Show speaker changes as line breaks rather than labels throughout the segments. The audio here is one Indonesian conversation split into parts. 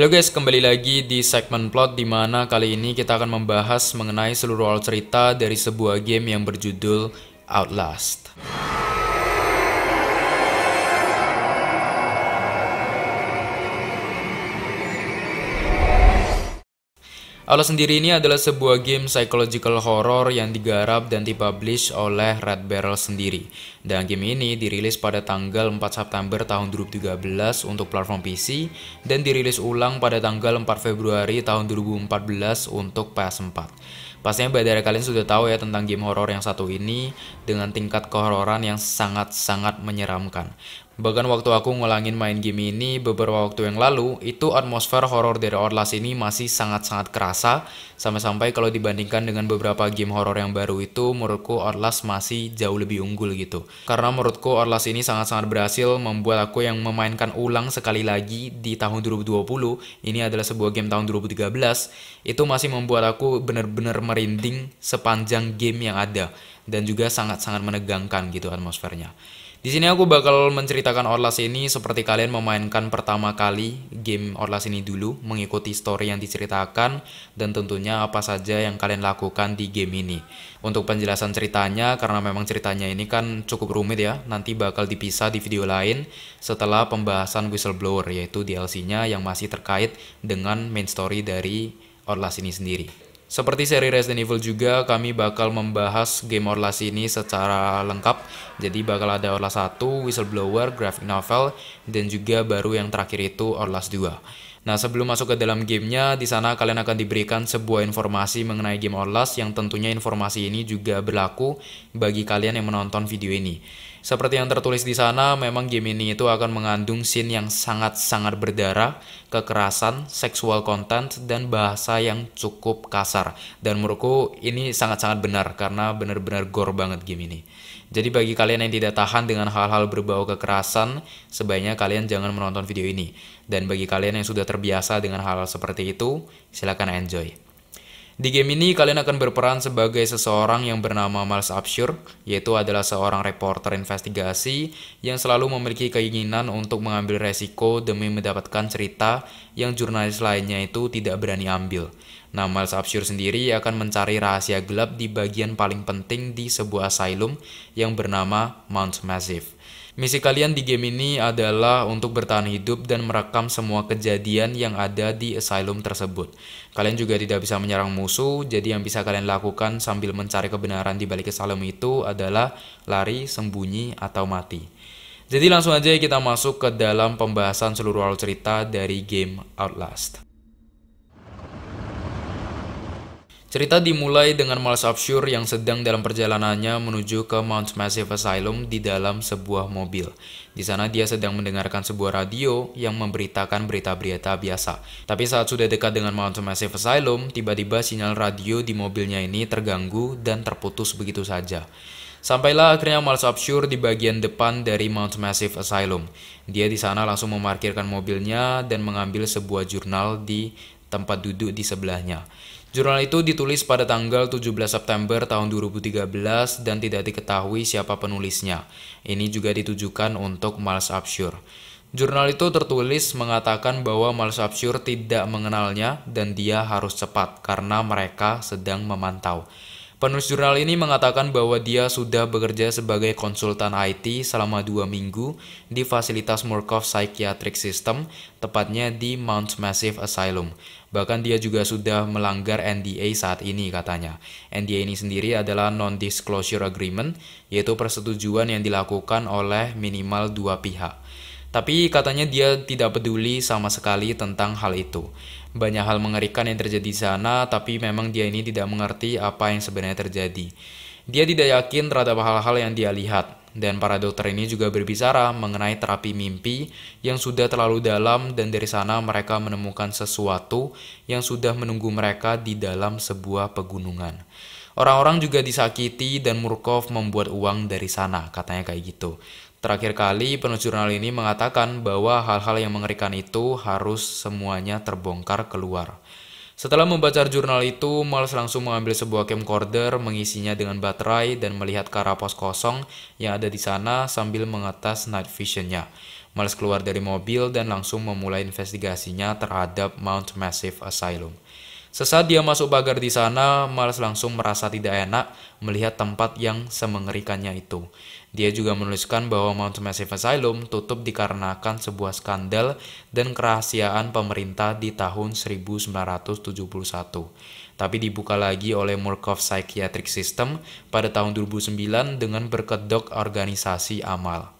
Halo guys, kembali lagi di segmen plot di mana kali ini kita akan membahas mengenai seluruh awal cerita dari sebuah game yang berjudul Outlast. Allah sendiri ini adalah sebuah game psychological horror yang digarap dan dipublish oleh Red Barrel sendiri. Dan game ini dirilis pada tanggal 4 September tahun 2013 untuk platform PC dan dirilis ulang pada tanggal 4 Februari tahun 2014 untuk PS4. Pastinya banyak kalian sudah tahu ya tentang game horor yang satu ini dengan tingkat kehororan yang sangat-sangat menyeramkan. Bahkan waktu aku ngulangin main game ini beberapa waktu yang lalu, itu atmosfer horor dari Outlast ini masih sangat-sangat kerasa, sampai-sampai kalau dibandingkan dengan beberapa game horor yang baru itu, menurutku Outlast masih jauh lebih unggul gitu. Karena menurutku Outlast ini sangat-sangat berhasil membuat aku yang memainkan ulang sekali lagi di tahun 2020, ini adalah sebuah game tahun 2013, itu masih membuat aku benar-benar merinding sepanjang game yang ada, dan juga sangat-sangat menegangkan gitu atmosfernya. Di sini aku bakal menceritakan Orlas ini seperti kalian memainkan pertama kali game Orlas ini dulu, mengikuti story yang diceritakan dan tentunya apa saja yang kalian lakukan di game ini. Untuk penjelasan ceritanya karena memang ceritanya ini kan cukup rumit ya, nanti bakal dipisah di video lain setelah pembahasan Whistleblower yaitu DLC-nya yang masih terkait dengan main story dari Orlas ini sendiri. Seperti seri Resident Evil juga, kami bakal membahas game Orlas ini secara lengkap. Jadi bakal ada Orlas 1, Whistleblower, Graphic Novel, dan juga baru yang terakhir itu Orlas 2. Nah sebelum masuk ke dalam gamenya, di sana kalian akan diberikan sebuah informasi mengenai game Orlas yang tentunya informasi ini juga berlaku bagi kalian yang menonton video ini. Seperti yang tertulis di sana, memang game ini itu akan mengandung scene yang sangat-sangat berdarah, kekerasan, seksual content, dan bahasa yang cukup kasar. Dan menurutku ini sangat-sangat benar karena benar-benar gore banget game ini. Jadi bagi kalian yang tidak tahan dengan hal-hal berbau kekerasan, sebaiknya kalian jangan menonton video ini. Dan bagi kalian yang sudah terbiasa dengan hal-hal seperti itu, silahkan enjoy. Di game ini kalian akan berperan sebagai seseorang yang bernama Miles Upshur, yaitu adalah seorang reporter investigasi yang selalu memiliki keinginan untuk mengambil resiko demi mendapatkan cerita yang jurnalis lainnya itu tidak berani ambil. Nah, Miles Upshur sendiri akan mencari rahasia gelap di bagian paling penting di sebuah asylum yang bernama Mount Massive. Misi kalian di game ini adalah untuk bertahan hidup dan merekam semua kejadian yang ada di asylum tersebut. Kalian juga tidak bisa menyerang musuh, jadi yang bisa kalian lakukan sambil mencari kebenaran di balik asylum itu adalah lari, sembunyi, atau mati. Jadi langsung aja kita masuk ke dalam pembahasan seluruh alur cerita dari game Outlast. Cerita dimulai dengan Miles Upshur yang sedang dalam perjalanannya menuju ke Mount Massive Asylum di dalam sebuah mobil. Di sana dia sedang mendengarkan sebuah radio yang memberitakan berita-berita biasa. Tapi saat sudah dekat dengan Mount Massive Asylum, tiba-tiba sinyal radio di mobilnya ini terganggu dan terputus begitu saja. Sampailah akhirnya Miles Upshur di bagian depan dari Mount Massive Asylum. Dia di sana langsung memarkirkan mobilnya dan mengambil sebuah jurnal di tempat duduk di sebelahnya. Jurnal itu ditulis pada tanggal 17 September tahun 2013 dan tidak diketahui siapa penulisnya. Ini juga ditujukan untuk Miles Upshur. Jurnal itu tertulis mengatakan bahwa Miles Upshur tidak mengenalnya dan dia harus cepat karena mereka sedang memantau. Penulis jurnal ini mengatakan bahwa dia sudah bekerja sebagai konsultan IT selama dua minggu di fasilitas Murkoff Psychiatric System, tepatnya di Mount Massive Asylum. Bahkan dia juga sudah melanggar NDA saat ini katanya. NDA ini sendiri adalah Non-Disclosure Agreement, yaitu persetujuan yang dilakukan oleh minimal dua pihak. Tapi katanya dia tidak peduli sama sekali tentang hal itu. Banyak hal mengerikan yang terjadi di sana, tapi memang dia ini tidak mengerti apa yang sebenarnya terjadi. Dia tidak yakin terhadap hal-hal yang dia lihat. Dan para dokter ini juga berbicara mengenai terapi mimpi yang sudah terlalu dalam dan dari sana mereka menemukan sesuatu yang sudah menunggu mereka di dalam sebuah pegunungan. Orang-orang juga disakiti dan Murkov membuat uang dari sana, katanya kayak gitu. Terakhir kali, penulis jurnal ini mengatakan bahwa hal-hal yang mengerikan itu harus semuanya terbongkar keluar. Setelah membaca jurnal itu, Miles langsung mengambil sebuah camcorder, mengisinya dengan baterai, dan melihat karapos kosong yang ada di sana sambil mengatasi night visionnya. Miles keluar dari mobil dan langsung memulai investigasinya terhadap Mount Massive Asylum. Sesaat dia masuk pagar di sana, Miles langsung merasa tidak enak melihat tempat yang semengerikannya itu. Dia juga menuliskan bahwa Mount Massive Asylum tutup dikarenakan sebuah skandal dan kerahasiaan pemerintah di tahun 1971. Tapi dibuka lagi oleh Murkoff Psychiatric System pada tahun 2009 dengan berkedok organisasi amal.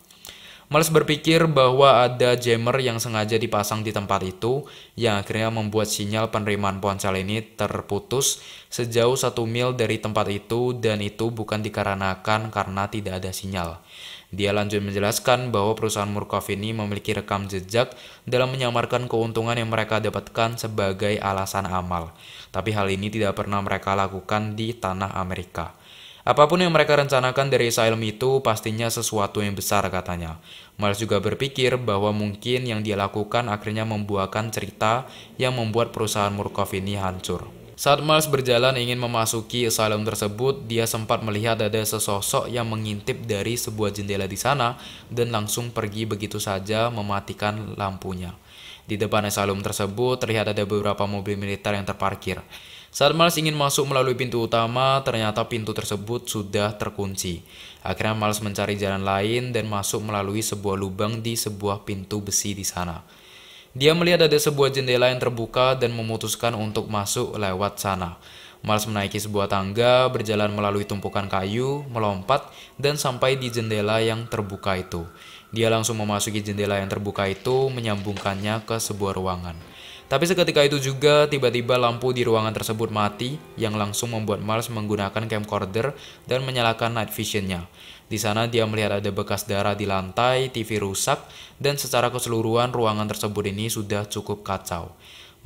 Males berpikir bahwa ada jammer yang sengaja dipasang di tempat itu yang akhirnya membuat sinyal penerimaan ponsel ini terputus sejauh satu mil dari tempat itu dan itu bukan dikarenakan karena tidak ada sinyal. Dia lanjut menjelaskan bahwa perusahaan Murkoff ini memiliki rekam jejak dalam menyamarkan keuntungan yang mereka dapatkan sebagai alasan amal. Tapi hal ini tidak pernah mereka lakukan di tanah Amerika. Apapun yang mereka rencanakan dari Asylum itu pastinya sesuatu yang besar katanya. Miles juga berpikir bahwa mungkin yang dia lakukan akhirnya membuahkan cerita yang membuat perusahaan Murkoff ini hancur. Saat Miles berjalan ingin memasuki asylum tersebut, dia sempat melihat ada sesosok yang mengintip dari sebuah jendela di sana dan langsung pergi begitu saja mematikan lampunya. Di depan asylum tersebut terlihat ada beberapa mobil militer yang terparkir. Saat Miles ingin masuk melalui pintu utama, ternyata pintu tersebut sudah terkunci. Akhirnya Miles mencari jalan lain dan masuk melalui sebuah lubang di sebuah pintu besi di sana. Dia melihat ada sebuah jendela yang terbuka dan memutuskan untuk masuk lewat sana. Miles menaiki sebuah tangga, berjalan melalui tumpukan kayu, melompat, dan sampai di jendela yang terbuka itu. Dia langsung memasuki jendela yang terbuka itu, menyambungkannya ke sebuah ruangan. Tapi seketika itu juga tiba-tiba lampu di ruangan tersebut mati yang langsung membuat Mars menggunakan camcorder dan menyalakan night visionnya. Di sana dia melihat ada bekas darah di lantai, TV rusak, dan secara keseluruhan ruangan tersebut ini sudah cukup kacau.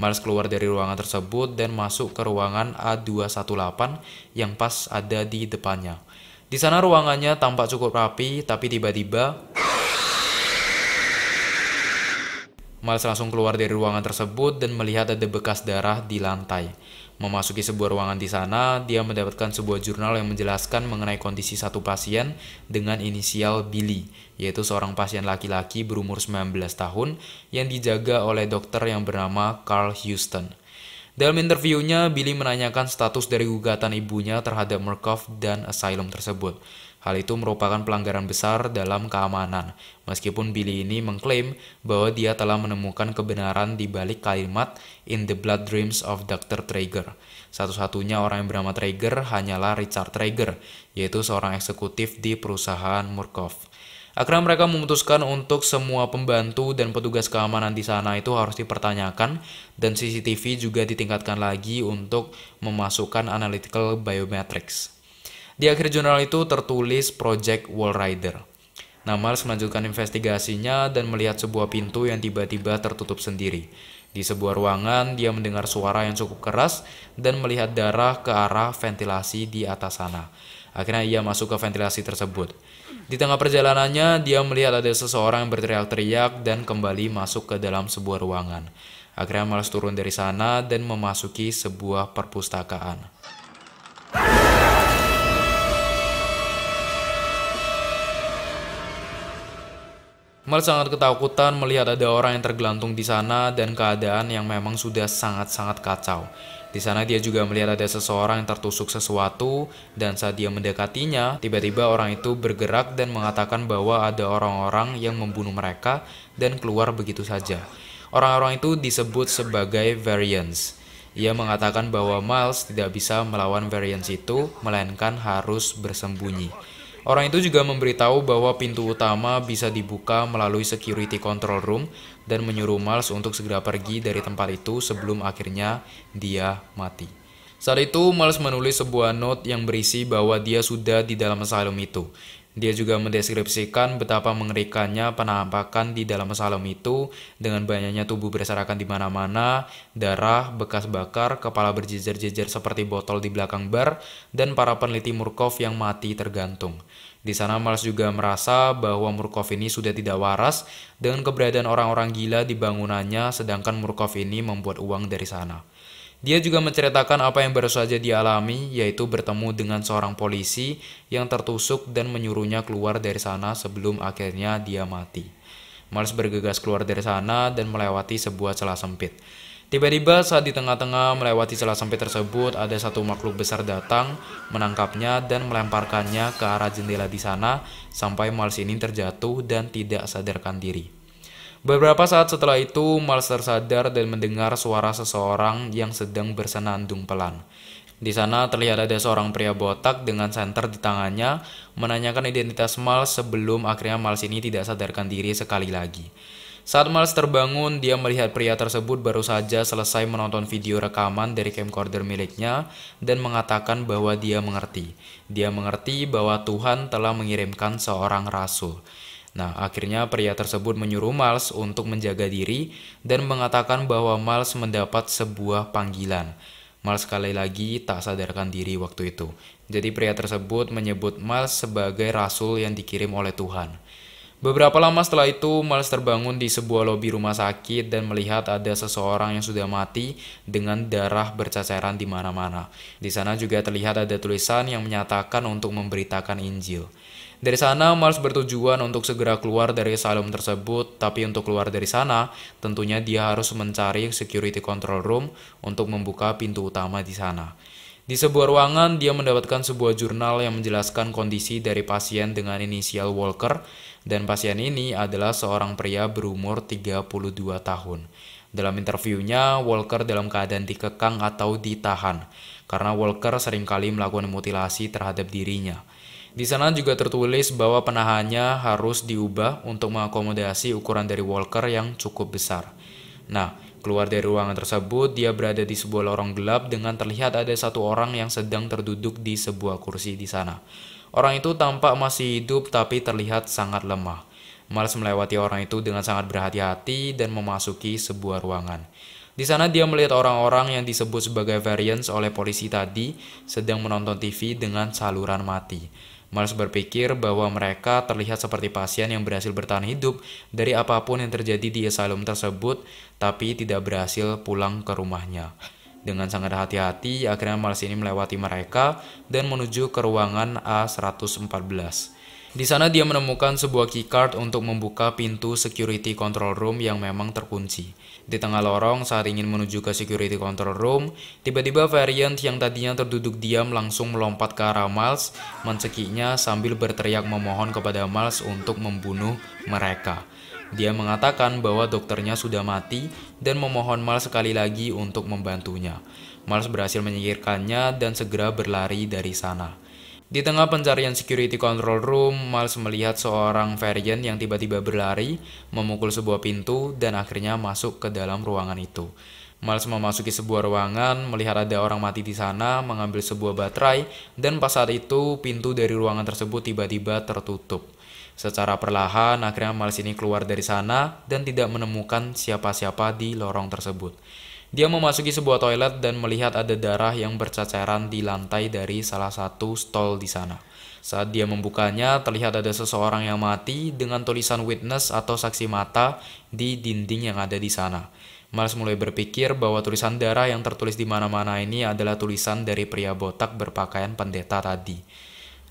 Mars keluar dari ruangan tersebut dan masuk ke ruangan A218 yang pas ada di depannya. Di sana ruangannya tampak cukup rapi, tapi tiba-tiba Miles langsung keluar dari ruangan tersebut dan melihat ada bekas darah di lantai. Memasuki sebuah ruangan di sana, dia mendapatkan sebuah jurnal yang menjelaskan mengenai kondisi satu pasien dengan inisial Billy, yaitu seorang pasien laki-laki berumur 19 tahun yang dijaga oleh dokter yang bernama Carl Houston. Dalam interviewnya, Billy menanyakan status dari gugatan ibunya terhadap Murkoff dan asylum tersebut. Hal itu merupakan pelanggaran besar dalam keamanan, meskipun Billy ini mengklaim bahwa dia telah menemukan kebenaran di balik kalimat In the Blood Dreams of Dr. Traeger. Satu-satunya orang yang bernama Traeger hanyalah Richard Traeger, yaitu seorang eksekutif di perusahaan Murkoff. Akhirnya mereka memutuskan untuk semua pembantu dan petugas keamanan di sana itu harus dipertanyakan dan CCTV juga ditingkatkan lagi untuk memasukkan analytical biometrics. Di akhir jurnal itu tertulis Project Wall Rider. Namals melanjutkan investigasinya dan melihat sebuah pintu yang tiba-tiba tertutup sendiri. Di sebuah ruangan, dia mendengar suara yang cukup keras dan melihat darah ke arah ventilasi di atas sana. Akhirnya ia masuk ke ventilasi tersebut. Di tengah perjalanannya, dia melihat ada seseorang yang berteriak-teriak dan kembali masuk ke dalam sebuah ruangan. Akhirnya Miles turun dari sana dan memasuki sebuah perpustakaan. Mel sangat ketakutan melihat ada orang yang tergelantung di sana dan keadaan yang memang sudah sangat-sangat kacau. Di sana dia juga melihat ada seseorang yang tertusuk sesuatu dan saat dia mendekatinya, tiba-tiba orang itu bergerak dan mengatakan bahwa ada orang-orang yang membunuh mereka dan keluar begitu saja. Orang-orang itu disebut sebagai variants. Ia mengatakan bahwa Miles tidak bisa melawan variants itu, melainkan harus bersembunyi. Orang itu juga memberitahu bahwa pintu utama bisa dibuka melalui security control room dan menyuruh Miles untuk segera pergi dari tempat itu sebelum akhirnya dia mati. Saat itu, Miles menulis sebuah note yang berisi bahwa dia sudah di dalam asylum itu. Dia juga mendeskripsikan betapa mengerikannya penampakan di dalam asylum itu dengan banyaknya tubuh berserakan di mana-mana, darah, bekas bakar, kepala berjejer-jejer seperti botol di belakang bar, dan para peneliti Murkov yang mati tergantung. Di sana Miles juga merasa bahwa Murkov ini sudah tidak waras dengan keberadaan orang-orang gila di bangunannya sedangkan Murkov ini membuat uang dari sana. Dia juga menceritakan apa yang baru saja dialami, yaitu bertemu dengan seorang polisi yang tertusuk dan menyuruhnya keluar dari sana sebelum akhirnya dia mati. Miles bergegas keluar dari sana dan melewati sebuah celah sempit. Tiba-tiba saat di tengah-tengah melewati celah sempit tersebut, ada satu makhluk besar datang, menangkapnya dan melemparkannya ke arah jendela di sana sampai Miles ini terjatuh dan tidak sadarkan diri. Beberapa saat setelah itu, Miles tersadar dan mendengar suara seseorang yang sedang bersenandung pelan. Di sana terlihat ada seorang pria botak dengan senter di tangannya menanyakan identitas Miles sebelum akhirnya Miles ini tidak sadarkan diri sekali lagi. Saat Miles terbangun, dia melihat pria tersebut baru saja selesai menonton video rekaman dari camcorder miliknya dan mengatakan bahwa dia mengerti. Dia mengerti bahwa Tuhan telah mengirimkan seorang rasul. Nah, akhirnya pria tersebut menyuruh Miles untuk menjaga diri dan mengatakan bahwa Miles mendapat sebuah panggilan. Miles sekali lagi tak sadarkan diri waktu itu. Jadi pria tersebut menyebut Miles sebagai rasul yang dikirim oleh Tuhan. Beberapa lama setelah itu, Miles terbangun di sebuah lobi rumah sakit dan melihat ada seseorang yang sudah mati dengan darah berceceran di mana-mana. Di sana juga terlihat ada tulisan yang menyatakan untuk memberitakan Injil. Dari sana, Mars bertujuan untuk segera keluar dari asylum tersebut, tapi untuk keluar dari sana, tentunya dia harus mencari security control room untuk membuka pintu utama di sana. Di sebuah ruangan, dia mendapatkan sebuah jurnal yang menjelaskan kondisi dari pasien dengan inisial Walker, dan pasien ini adalah seorang pria berumur 32 tahun. Dalam interviewnya, Walker dalam keadaan dikekang atau ditahan, karena Walker seringkali melakukan mutilasi terhadap dirinya. Di sana juga tertulis bahwa penahannya harus diubah untuk mengakomodasi ukuran dari walker yang cukup besar. Nah, keluar dari ruangan tersebut, dia berada di sebuah lorong gelap dengan terlihat ada satu orang yang sedang terduduk di sebuah kursi di sana. Orang itu tampak masih hidup tapi terlihat sangat lemah. Miles melewati orang itu dengan sangat berhati-hati dan memasuki sebuah ruangan. Di sana dia melihat orang-orang yang disebut sebagai variants oleh polisi tadi sedang menonton TV dengan saluran mati. Mars berpikir bahwa mereka terlihat seperti pasien yang berhasil bertahan hidup dari apapun yang terjadi di asylum tersebut, tapi tidak berhasil pulang ke rumahnya. Dengan sangat hati-hati, akhirnya Mars ini melewati mereka dan menuju ke ruangan A114. Di sana dia menemukan sebuah keycard untuk membuka pintu security control room yang memang terkunci. Di tengah lorong saat ingin menuju ke security control room, tiba-tiba variant yang tadinya terduduk diam langsung melompat ke arah Miles, mencekiknya sambil berteriak memohon kepada Miles untuk membunuh mereka. Dia mengatakan bahwa dokternya sudah mati dan memohon Miles sekali lagi untuk membantunya. Miles berhasil menyingkirkannya dan segera berlari dari sana. Di tengah pencarian security control room, Miles melihat seorang varian yang tiba-tiba berlari, memukul sebuah pintu, dan akhirnya masuk ke dalam ruangan itu. Miles memasuki sebuah ruangan, melihat ada orang mati di sana, mengambil sebuah baterai, dan pas saat itu pintu dari ruangan tersebut tiba-tiba tertutup. Secara perlahan, akhirnya Miles ini keluar dari sana dan tidak menemukan siapa-siapa di lorong tersebut. Dia memasuki sebuah toilet dan melihat ada darah yang berceceran di lantai dari salah satu stall di sana. Saat dia membukanya, terlihat ada seseorang yang mati dengan tulisan witness atau saksi mata di dinding yang ada di sana. Miles mulai berpikir bahwa tulisan darah yang tertulis di mana-mana ini adalah tulisan dari pria botak berpakaian pendeta tadi.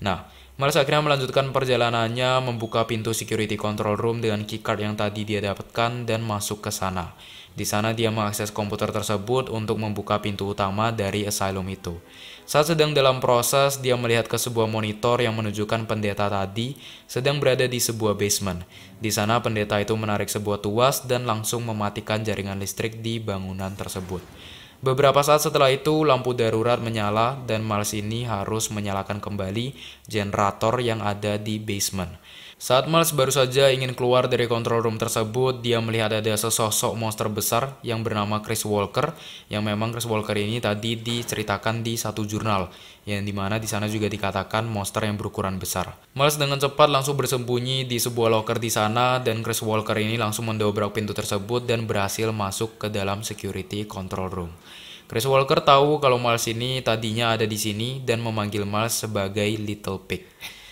Nah, Miles akhirnya melanjutkan perjalanannya membuka pintu security control room dengan keycard yang tadi dia dapatkan dan masuk ke sana. Di sana dia mengakses komputer tersebut untuk membuka pintu utama dari asylum itu. Saat sedang dalam proses, dia melihat ke sebuah monitor yang menunjukkan pendeta tadi sedang berada di sebuah basement. Di sana pendeta itu menarik sebuah tuas dan langsung mematikan jaringan listrik di bangunan tersebut. Beberapa saat setelah itu, lampu darurat menyala dan Mars ini harus menyalakan kembali generator yang ada di basement. Saat Miles baru saja ingin keluar dari kontrol room tersebut, dia melihat ada sesosok monster besar yang bernama Chris Walker, yang memang Chris Walker ini tadi diceritakan di satu jurnal, yang dimana di sana juga dikatakan monster yang berukuran besar. Miles dengan cepat langsung bersembunyi di sebuah locker di sana, dan Chris Walker ini langsung mendobrak pintu tersebut dan berhasil masuk ke dalam security control room. Chris Walker tahu kalau Miles ini tadinya ada di sini dan memanggil Miles sebagai Little Pig.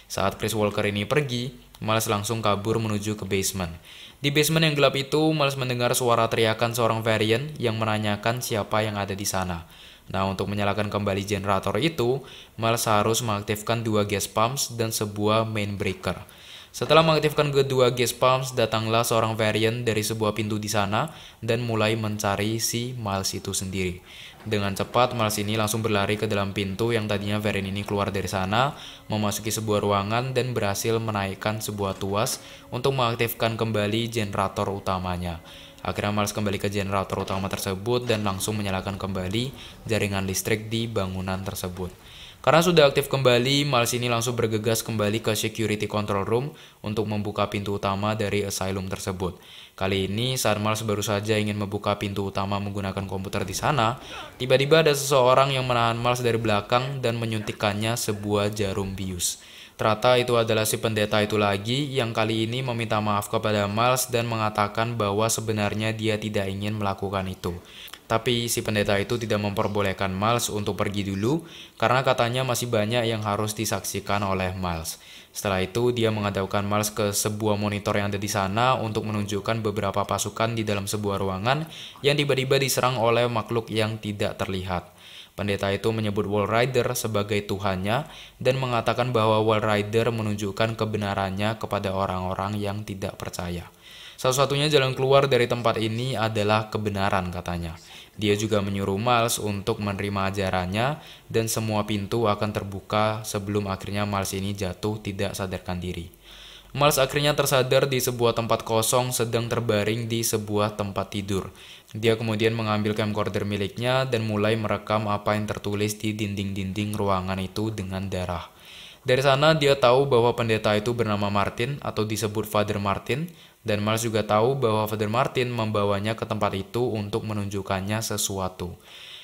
Saat Chris Walker ini pergi, Malas langsung kabur menuju ke basement. Di basement yang gelap itu, Miles mendengar suara teriakan seorang varian yang menanyakan siapa yang ada di sana. Nah, untuk menyalakan kembali generator itu, Miles harus mengaktifkan dua gas pumps dan sebuah main breaker. Setelah mengaktifkan kedua gas pumps, datanglah seorang varian dari sebuah pintu di sana dan mulai mencari si Miles itu sendiri. Dengan cepat, Miles ini langsung berlari ke dalam pintu yang tadinya Varen ini keluar dari sana, memasuki sebuah ruangan dan berhasil menaikkan sebuah tuas untuk mengaktifkan kembali generator utamanya. Akhirnya Mars kembali ke generator utama tersebut dan langsung menyalakan kembali jaringan listrik di bangunan tersebut. Karena sudah aktif kembali, Miles ini langsung bergegas kembali ke security control room untuk membuka pintu utama dari asylum tersebut. Kali ini saat Mals baru saja ingin membuka pintu utama menggunakan komputer di sana, tiba-tiba ada seseorang yang menahan Miles dari belakang dan menyuntikkannya sebuah jarum bius. Ternyata itu adalah si pendeta itu lagi yang kali ini meminta maaf kepada Miles dan mengatakan bahwa sebenarnya dia tidak ingin melakukan itu. Tapi si pendeta itu tidak memperbolehkan Miles untuk pergi dulu karena katanya masih banyak yang harus disaksikan oleh Miles. Setelah itu dia mengadakan Miles ke sebuah monitor yang ada di sana untuk menunjukkan beberapa pasukan di dalam sebuah ruangan yang tiba-tiba diserang oleh makhluk yang tidak terlihat. Pendeta itu menyebut Wall Rider sebagai tuhannya dan mengatakan bahwa Wall Rider menunjukkan kebenarannya kepada orang-orang yang tidak percaya. Satu-satunya jalan keluar dari tempat ini adalah kebenaran katanya. Dia juga menyuruh Miles untuk menerima ajarannya dan semua pintu akan terbuka sebelum akhirnya Miles ini jatuh tidak sadarkan diri. Miles akhirnya tersadar di sebuah tempat kosong sedang terbaring di sebuah tempat tidur. Dia kemudian mengambil camcorder miliknya dan mulai merekam apa yang tertulis di dinding-dinding ruangan itu dengan darah. Dari sana dia tahu bahwa pendeta itu bernama Martin atau disebut Father Martin dan Mars juga tahu bahwa Father Martin membawanya ke tempat itu untuk menunjukkannya sesuatu.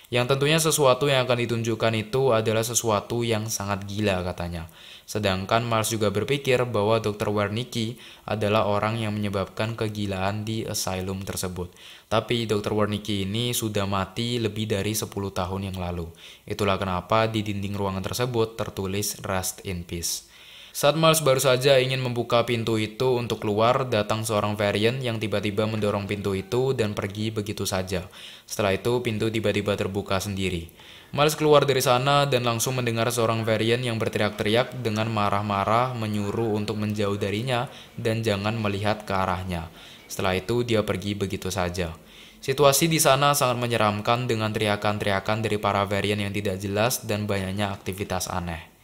Yang tentunya sesuatu yang akan ditunjukkan itu adalah sesuatu yang sangat gila katanya. Sedangkan Mars juga berpikir bahwa Dr. Wernicke adalah orang yang menyebabkan kegilaan di asylum tersebut. Tapi Dr. Wernicke ini sudah mati lebih dari 10 tahun yang lalu. Itulah kenapa di dinding ruangan tersebut tertulis Rest in Peace. Saat Miles baru saja ingin membuka pintu itu untuk keluar, datang seorang varian yang tiba-tiba mendorong pintu itu dan pergi begitu saja. Setelah itu, pintu tiba-tiba terbuka sendiri. Miles keluar dari sana dan langsung mendengar seorang varian yang berteriak-teriak dengan marah-marah menyuruh untuk menjauh darinya dan jangan melihat ke arahnya. Setelah itu, dia pergi begitu saja. Situasi di sana sangat menyeramkan dengan teriakan-teriakan dari para varian yang tidak jelas dan banyaknya aktivitas aneh.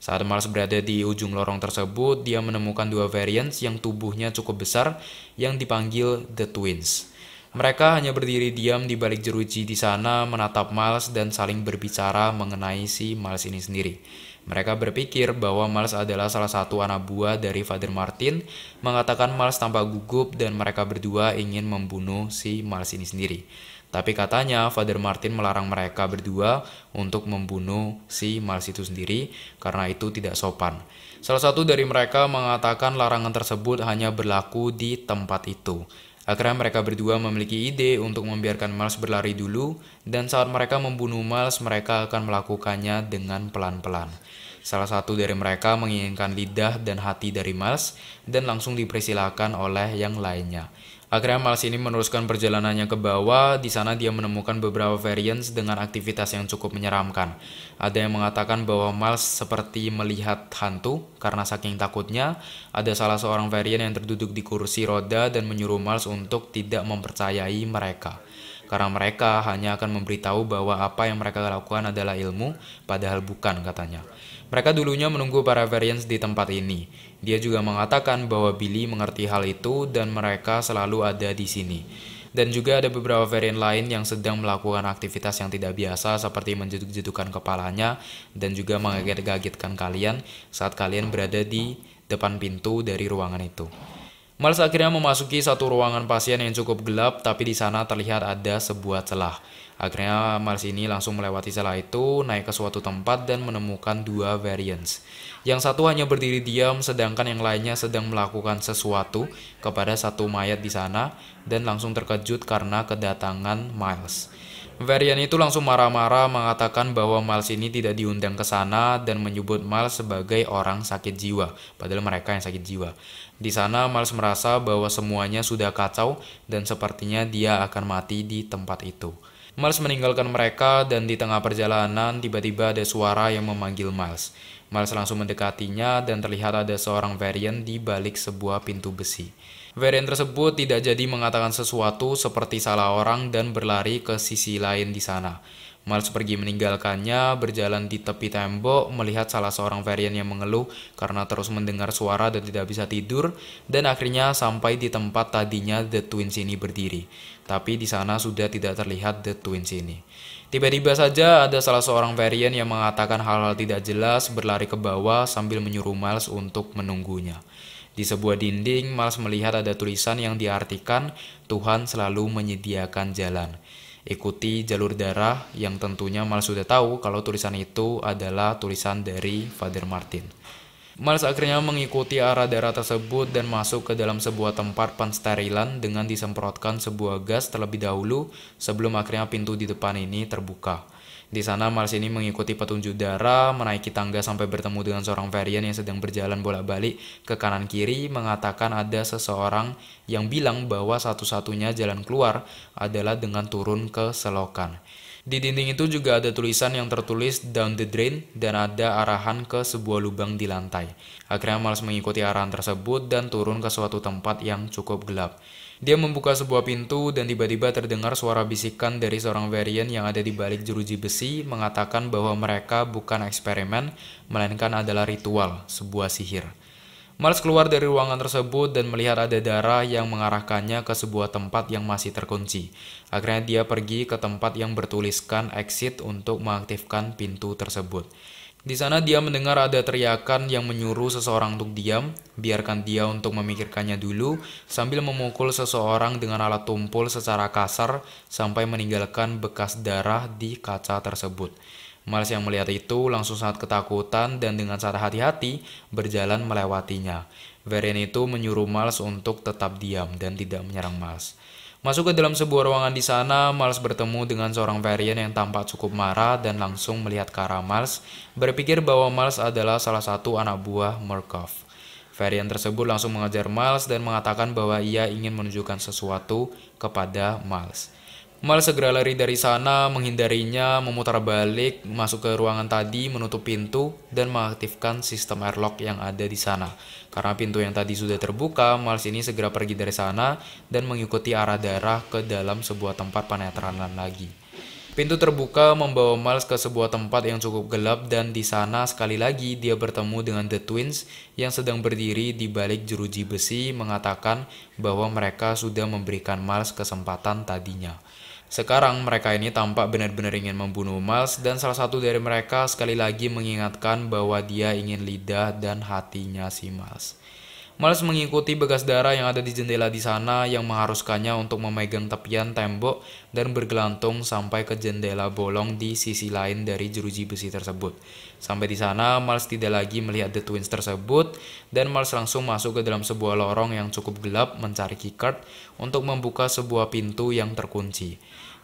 Saat Mars berada di ujung lorong tersebut, dia menemukan dua variants yang tubuhnya cukup besar yang dipanggil The Twins. Mereka hanya berdiri diam di balik jeruji di sana menatap Miles dan saling berbicara mengenai si Miles ini sendiri. Mereka berpikir bahwa Miles adalah salah satu anak buah dari Father Martin, mengatakan Miles tampak gugup dan mereka berdua ingin membunuh si Miles ini sendiri. Tapi katanya Father Martin melarang mereka berdua untuk membunuh si Miles itu sendiri karena itu tidak sopan. Salah satu dari mereka mengatakan larangan tersebut hanya berlaku di tempat itu. Akhirnya mereka berdua memiliki ide untuk membiarkan Miles berlari dulu dan saat mereka membunuh Miles mereka akan melakukannya dengan pelan-pelan. Salah satu dari mereka menginginkan lidah dan hati dari Miles dan langsung dipersilakan oleh yang lainnya. Akhirnya Miles ini meneruskan perjalanannya ke bawah, di sana dia menemukan beberapa variants dengan aktivitas yang cukup menyeramkan. Ada yang mengatakan bahwa Miles seperti melihat hantu karena saking takutnya, ada salah seorang varian yang terduduk di kursi roda dan menyuruh Miles untuk tidak mempercayai mereka karena mereka hanya akan memberitahu bahwa apa yang mereka lakukan adalah ilmu, padahal bukan katanya. Mereka dulunya menunggu para variants di tempat ini. Dia juga mengatakan bahwa Billy mengerti hal itu dan mereka selalu ada di sini. Dan juga ada beberapa variant lain yang sedang melakukan aktivitas yang tidak biasa seperti menjeduk jedukan kepalanya dan juga mengaget-gagetkan kalian saat kalian berada di depan pintu dari ruangan itu. Miles akhirnya memasuki satu ruangan pasien yang cukup gelap tapi di sana terlihat ada sebuah celah. Akhirnya ini langsung melewati celah itu, naik ke suatu tempat dan menemukan dua variants. Yang satu hanya berdiri diam, sedangkan yang lainnya sedang melakukan sesuatu kepada satu mayat di sana dan langsung terkejut karena kedatangan Miles. Varian itu langsung marah-marah mengatakan bahwa Miles ini tidak diundang ke sana dan menyebut Miles sebagai orang sakit jiwa, padahal mereka yang sakit jiwa. Di sana Miles merasa bahwa semuanya sudah kacau dan sepertinya dia akan mati di tempat itu. Miles meninggalkan mereka dan di tengah perjalanan tiba-tiba ada suara yang memanggil Miles. Miles langsung mendekatinya dan terlihat ada seorang varian di balik sebuah pintu besi. Varian tersebut tidak jadi mengatakan sesuatu seperti salah orang dan berlari ke sisi lain di sana. Miles pergi meninggalkannya, berjalan di tepi tembok, melihat salah seorang varian yang mengeluh karena terus mendengar suara dan tidak bisa tidur, dan akhirnya sampai di tempat tadinya The Twins ini berdiri tapi di sana sudah tidak terlihat The Twins ini. Tiba-tiba saja ada salah seorang varian yang mengatakan hal-hal tidak jelas berlari ke bawah sambil menyuruh Miles untuk menunggunya. Di sebuah dinding, Miles melihat ada tulisan yang diartikan Tuhan selalu menyediakan jalan. Ikuti jalur darah yang tentunya Miles sudah tahu kalau tulisan itu adalah tulisan dari Father Martin. Miles akhirnya mengikuti arah darah tersebut dan masuk ke dalam sebuah tempat pensterilan dengan disemprotkan sebuah gas terlebih dahulu sebelum akhirnya pintu di depan ini terbuka. Di sana Miles ini mengikuti petunjuk darah, menaiki tangga sampai bertemu dengan seorang varian yang sedang berjalan bolak-balik ke kanan kiri mengatakan ada seseorang yang bilang bahwa satu-satunya jalan keluar adalah dengan turun ke selokan. Di dinding itu juga ada tulisan yang tertulis down the drain dan ada arahan ke sebuah lubang di lantai. Akhirnya Miles mengikuti arahan tersebut dan turun ke suatu tempat yang cukup gelap. Dia membuka sebuah pintu dan tiba-tiba terdengar suara bisikan dari seorang varian yang ada di balik jeruji besi mengatakan bahwa mereka bukan eksperimen, melainkan adalah ritual, sebuah sihir. Miles keluar dari ruangan tersebut dan melihat ada darah yang mengarahkannya ke sebuah tempat yang masih terkunci. Akhirnya dia pergi ke tempat yang bertuliskan exit untuk mengaktifkan pintu tersebut. Di sana dia mendengar ada teriakan yang menyuruh seseorang untuk diam, biarkan dia untuk memikirkannya dulu, sambil memukul seseorang dengan alat tumpul secara kasar sampai meninggalkan bekas darah di kaca tersebut. Miles yang melihat itu langsung sangat ketakutan dan dengan sangat hati-hati berjalan melewatinya. Varian itu menyuruh Miles untuk tetap diam dan tidak menyerang Miles. Masuk ke dalam sebuah ruangan di sana, Miles bertemu dengan seorang varian yang tampak cukup marah dan langsung melihat ke arah Miles, berpikir bahwa Miles adalah salah satu anak buah Murkoff. Varian tersebut langsung mengejar Miles dan mengatakan bahwa ia ingin menunjukkan sesuatu kepada Miles. Mal segera lari dari sana, menghindarinya, memutar balik, masuk ke ruangan tadi, menutup pintu, dan mengaktifkan sistem airlock yang ada di sana. Karena pintu yang tadi sudah terbuka, Miles ini segera pergi dari sana dan mengikuti arah darah ke dalam sebuah tempat penetralan lagi. Pintu terbuka membawa Miles ke sebuah tempat yang cukup gelap dan di sana sekali lagi dia bertemu dengan The Twins yang sedang berdiri di balik jeruji besi mengatakan bahwa mereka sudah memberikan Miles kesempatan tadinya. Sekarang mereka ini tampak benar-benar ingin membunuh Miles dan salah satu dari mereka sekali lagi mengingatkan bahwa dia ingin lidah dan hatinya si Miles. Miles mengikuti bekas darah yang ada di jendela di sana yang mengharuskannya untuk memegang tepian tembok dan bergelantung sampai ke jendela bolong di sisi lain dari jeruji besi tersebut. Sampai di sana, Miles tidak lagi melihat The Twins tersebut dan Miles langsung masuk ke dalam sebuah lorong yang cukup gelap mencari keycard untuk membuka sebuah pintu yang terkunci.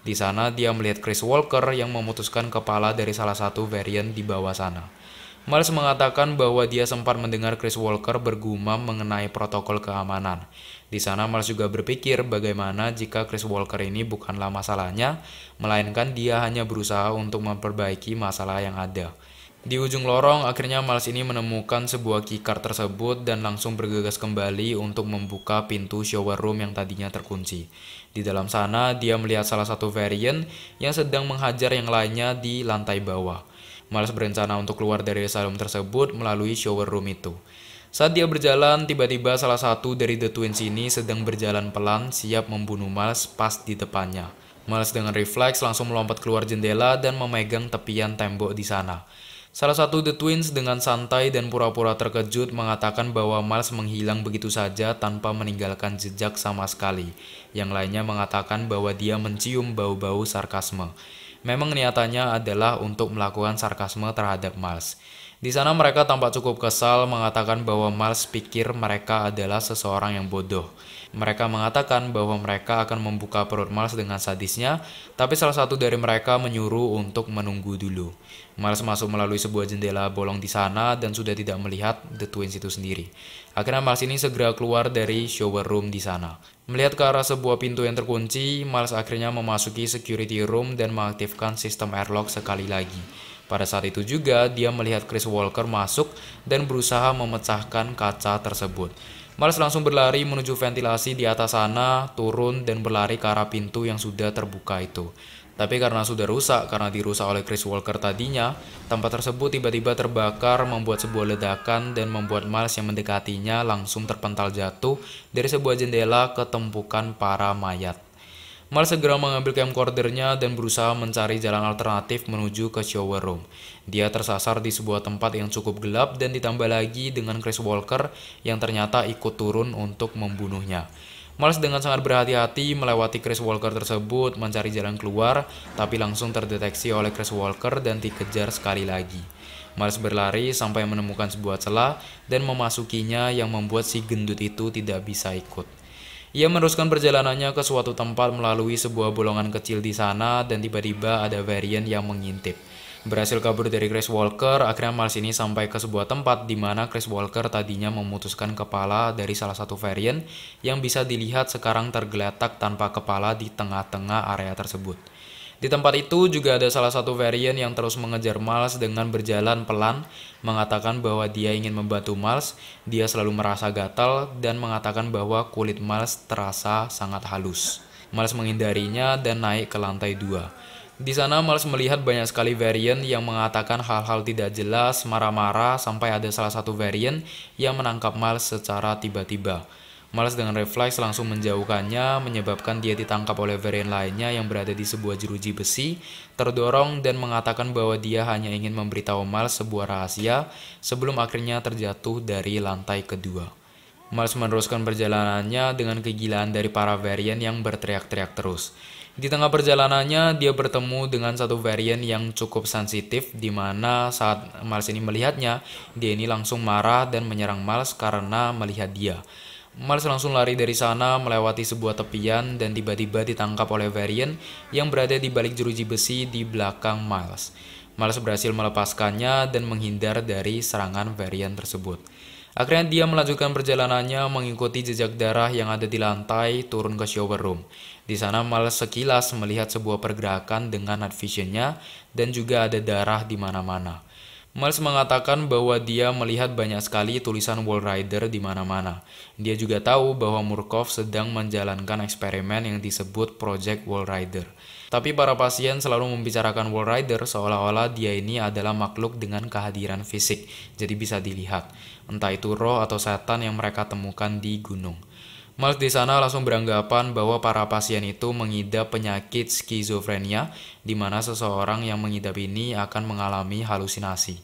Di sana dia melihat Chris Walker yang memutuskan kepala dari salah satu varian di bawah sana. Miles mengatakan bahwa dia sempat mendengar Chris Walker bergumam mengenai protokol keamanan. Di sana Miles juga berpikir bagaimana jika Chris Walker ini bukanlah masalahnya, melainkan dia hanya berusaha untuk memperbaiki masalah yang ada. Di ujung lorong, akhirnya Miles ini menemukan sebuah keycard tersebut dan langsung bergegas kembali untuk membuka pintu shower room yang tadinya terkunci. Di dalam sana, dia melihat salah satu Variant yang sedang menghajar yang lainnya di lantai bawah. Miles berencana untuk keluar dari salon tersebut melalui shower room itu. Saat dia berjalan, tiba-tiba salah satu dari The Twins ini sedang berjalan pelan siap membunuh Miles pas di depannya. Miles dengan refleks langsung melompat keluar jendela dan memegang tepian tembok di sana. Salah satu The Twins dengan santai dan pura-pura terkejut mengatakan bahwa Miles menghilang begitu saja tanpa meninggalkan jejak sama sekali. Yang lainnya mengatakan bahwa dia mencium bau-bau sarkasme. Memang niatannya adalah untuk melakukan sarkasme terhadap Miles. Di sana mereka tampak cukup kesal mengatakan bahwa Miles pikir mereka adalah seseorang yang bodoh. Mereka mengatakan bahwa mereka akan membuka perut Miles dengan sadisnya, tapi salah satu dari mereka menyuruh untuk menunggu dulu. Miles masuk melalui sebuah jendela bolong di sana dan sudah tidak melihat The Twins itu sendiri. Akhirnya Miles ini segera keluar dari shower room di sana. Melihat ke arah sebuah pintu yang terkunci, Miles akhirnya memasuki security room dan mengaktifkan sistem airlock sekali lagi. Pada saat itu juga, dia melihat Chris Walker masuk dan berusaha memecahkan kaca tersebut. Miles langsung berlari menuju ventilasi di atas sana, turun dan berlari ke arah pintu yang sudah terbuka itu. Tapi karena sudah rusak karena dirusak oleh Chris Walker tadinya, tempat tersebut tiba-tiba terbakar membuat sebuah ledakan dan membuat Miles yang mendekatinya langsung terpental jatuh dari sebuah jendela ke tempukan para mayat. Mal segera mengambil camcordernya dan berusaha mencari jalan alternatif menuju ke shower room. Dia tersasar di sebuah tempat yang cukup gelap dan ditambah lagi dengan Chris Walker yang ternyata ikut turun untuk membunuhnya. Miles dengan sangat berhati-hati melewati Chris Walker tersebut mencari jalan keluar, tapi langsung terdeteksi oleh Chris Walker dan dikejar sekali lagi. Miles berlari sampai menemukan sebuah celah dan memasukinya yang membuat si gendut itu tidak bisa ikut. Ia meneruskan perjalanannya ke suatu tempat melalui sebuah bolongan kecil di sana dan tiba-tiba ada varian yang mengintip. Berhasil kabur dari Chris Walker, akhirnya Miles ini sampai ke sebuah tempat di mana Chris Walker tadinya memutuskan kepala dari salah satu varian yang bisa dilihat sekarang tergeletak tanpa kepala di tengah-tengah area tersebut. Di tempat itu juga ada salah satu varian yang terus mengejar Miles dengan berjalan pelan, mengatakan bahwa dia ingin membantu Miles, dia selalu merasa gatal, dan mengatakan bahwa kulit Miles terasa sangat halus. Miles menghindarinya dan naik ke lantai dua. Di sana Miles melihat banyak sekali varian yang mengatakan hal-hal tidak jelas, marah-marah, sampai ada salah satu varian yang menangkap Miles secara tiba-tiba. Malas dengan refleks langsung menjauhkannya, menyebabkan dia ditangkap oleh varian lainnya yang berada di sebuah jeruji besi, terdorong dan mengatakan bahwa dia hanya ingin memberitahu Miles sebuah rahasia sebelum akhirnya terjatuh dari lantai kedua. Miles meneruskan perjalanannya dengan kegilaan dari para varian yang berteriak-teriak terus. Di tengah perjalanannya, dia bertemu dengan satu varian yang cukup sensitif, di mana saat Miles ini melihatnya, dia ini langsung marah dan menyerang Miles karena melihat dia. Miles langsung lari dari sana melewati sebuah tepian dan tiba-tiba ditangkap oleh Varian yang berada di balik jeruji besi di belakang Miles. Miles berhasil melepaskannya dan menghindar dari serangan Varian tersebut. Akhirnya dia melanjutkan perjalanannya mengikuti jejak darah yang ada di lantai turun ke shower room. Di sana Miles sekilas melihat sebuah pergerakan dengan night visionnya dan juga ada darah di mana-mana. Miles mengatakan bahwa dia melihat banyak sekali tulisan Wall Rider di mana-mana. Dia juga tahu bahwa Murkoff sedang menjalankan eksperimen yang disebut Project Wall Rider. Tapi para pasien selalu membicarakan Wall Rider seolah-olah dia ini adalah makhluk dengan kehadiran fisik, jadi bisa dilihat. Entah itu roh atau setan yang mereka temukan di gunung. Mars di sana langsung beranggapan bahwa para pasien itu mengidap penyakit skizofrenia, di mana seseorang yang mengidap ini akan mengalami halusinasi.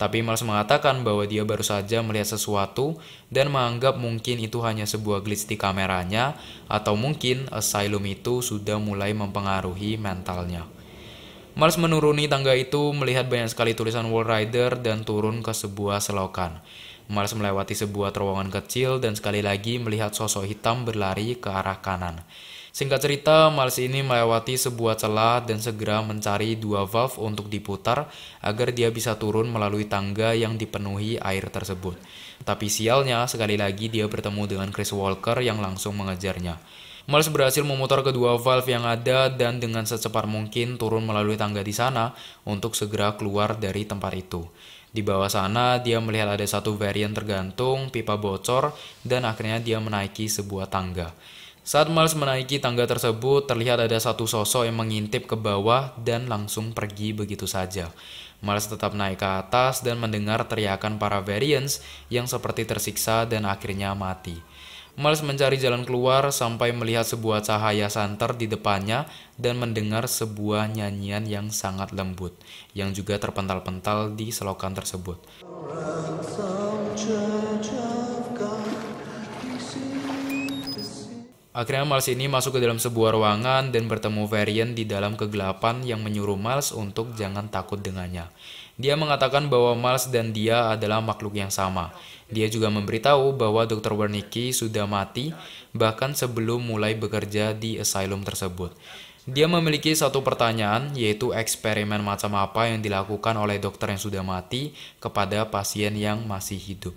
Tapi Mars mengatakan bahwa dia baru saja melihat sesuatu dan menganggap mungkin itu hanya sebuah glitch di kameranya atau mungkin asylum itu sudah mulai mempengaruhi mentalnya. Mars menuruni tangga itu melihat banyak sekali tulisan Wall Rider dan turun ke sebuah selokan. Mars melewati sebuah terowongan kecil dan sekali lagi melihat sosok hitam berlari ke arah kanan. Singkat cerita, Miles ini melewati sebuah celah dan segera mencari dua valve untuk diputar agar dia bisa turun melalui tangga yang dipenuhi air tersebut. Tapi sialnya, sekali lagi dia bertemu dengan Chris Walker yang langsung mengejarnya.
Miles berhasil memutar
kedua valve yang ada dan dengan secepat mungkin turun melalui tangga di sana untuk segera keluar dari tempat itu. Di bawah sana, dia melihat ada satu varian tergantung, pipa bocor, dan akhirnya dia menaiki sebuah tangga. Saat Miles menaiki tangga tersebut, terlihat ada satu sosok yang mengintip ke bawah dan langsung pergi begitu saja. Miles tetap naik ke atas dan mendengar teriakan para variants yang seperti tersiksa dan akhirnya mati. Miles mencari jalan keluar sampai melihat sebuah cahaya santer di depannya dan mendengar sebuah nyanyian yang sangat lembut yang juga terpental-pental di selokan tersebut. Akhirnya Miles ini masuk ke dalam sebuah ruangan dan bertemu Varian di dalam kegelapan yang menyuruh Miles untuk jangan takut dengannya. Dia mengatakan bahwa Miles dan dia adalah makhluk yang sama. Dia juga memberitahu bahwa Dr. Wernicke sudah mati bahkan sebelum mulai bekerja di asylum tersebut. Dia memiliki satu pertanyaan, yaitu eksperimen macam apa yang dilakukan oleh dokter yang sudah mati kepada pasien yang masih hidup.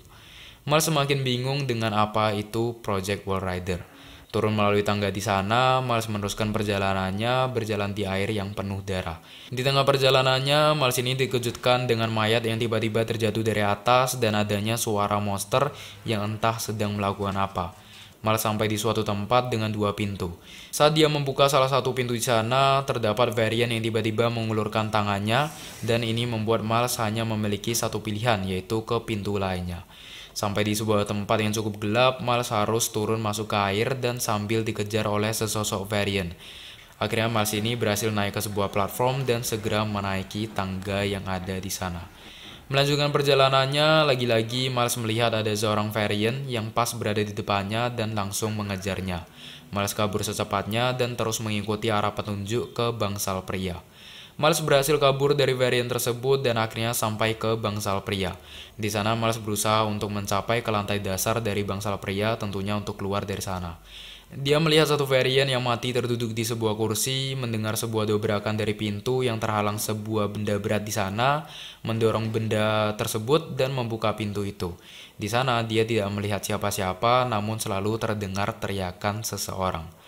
Miles semakin bingung dengan apa itu Project Wall Rider. Turun melalui tangga di sana, Miles meneruskan perjalanannya berjalan di air yang penuh darah. Di tengah perjalanannya, Miles ini dikejutkan dengan mayat yang tiba-tiba terjatuh dari atas dan adanya suara monster yang entah sedang melakukan apa. Miles sampai di suatu tempat dengan dua pintu. Saat dia membuka salah satu pintu di sana, terdapat varian yang tiba-tiba mengulurkan tangannya, dan ini membuat Miles hanya memiliki satu pilihan, yaitu ke pintu lainnya. Sampai di sebuah tempat yang cukup gelap, Miles harus turun masuk ke air dan sambil dikejar oleh sesosok varian. Akhirnya Miles ini berhasil naik ke sebuah platform dan segera menaiki tangga yang ada di sana. Melanjutkan perjalanannya, lagi-lagi Miles melihat ada seorang varian yang pas berada di depannya dan langsung mengejarnya. Miles kabur secepatnya dan terus mengikuti arah petunjuk ke bangsal pria. Miles berhasil kabur dari varian tersebut dan akhirnya sampai ke bangsal pria. Di sana Miles berusaha untuk mencapai ke lantai dasar dari bangsal pria tentunya untuk keluar dari sana. Dia melihat satu varian yang mati terduduk di sebuah kursi, mendengar sebuah dobrakan dari pintu yang terhalang sebuah benda berat di sana, mendorong benda tersebut dan membuka pintu itu. Di sana dia tidak melihat siapa-siapa namun selalu terdengar teriakan seseorang.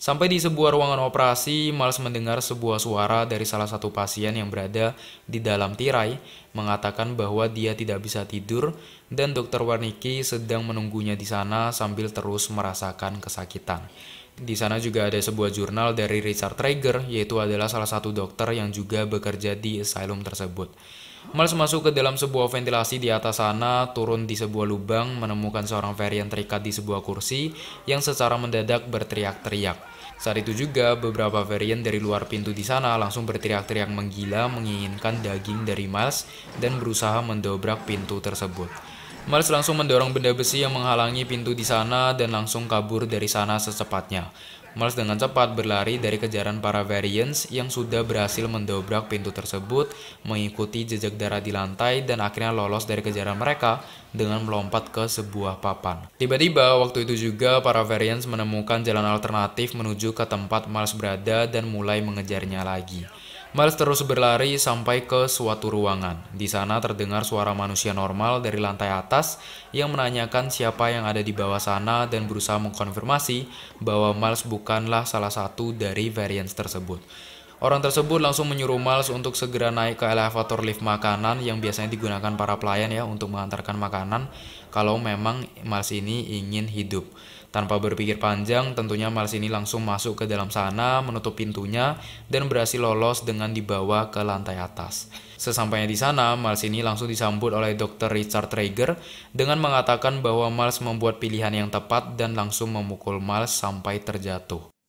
Sampai di sebuah ruangan operasi, Miles mendengar sebuah suara dari salah satu pasien yang berada di dalam tirai mengatakan bahwa dia tidak bisa tidur dan dokter Warnicki sedang menunggunya di sana sambil terus merasakan kesakitan. Di sana juga ada sebuah jurnal dari Richard Traeger, yaitu adalah salah satu dokter yang juga bekerja di asylum tersebut. Miles masuk ke dalam sebuah ventilasi di atas sana, turun di sebuah lubang, menemukan seorang varian terikat di sebuah kursi yang secara mendadak berteriak-teriak. Saat itu juga, beberapa varian dari luar pintu di sana langsung berteriak-teriak menggila menginginkan daging dari Miles dan berusaha mendobrak pintu tersebut. Miles langsung mendorong benda besi yang menghalangi pintu di sana dan langsung kabur dari sana secepatnya. Miles dengan cepat berlari dari kejaran para variants yang sudah berhasil mendobrak pintu tersebut, mengikuti jejak darah di lantai, dan akhirnya lolos dari kejaran mereka dengan melompat ke sebuah papan. Tiba-tiba, waktu itu juga para variants menemukan jalan alternatif menuju ke tempat Miles berada dan mulai mengejarnya lagi. Miles terus berlari sampai ke suatu ruangan. Di sana terdengar suara manusia normal dari lantai atas yang menanyakan siapa yang ada di bawah sana dan berusaha mengkonfirmasi bahwa Miles bukanlah salah satu dari variants tersebut. Orang tersebut langsung menyuruh Miles untuk segera naik ke elevator lift makanan yang biasanya digunakan para pelayan ya untuk mengantarkan makanan kalau memang Miles ini ingin hidup. Tanpa berpikir panjang, tentunya Mars ini langsung masuk ke dalam sana, menutup pintunya, dan berhasil lolos dengan dibawa ke lantai atas. Sesampainya di sana, Mars ini langsung disambut oleh Dr. Richard Traeger dengan mengatakan bahwa Mars membuat pilihan yang tepat dan langsung memukul Mars sampai terjatuh.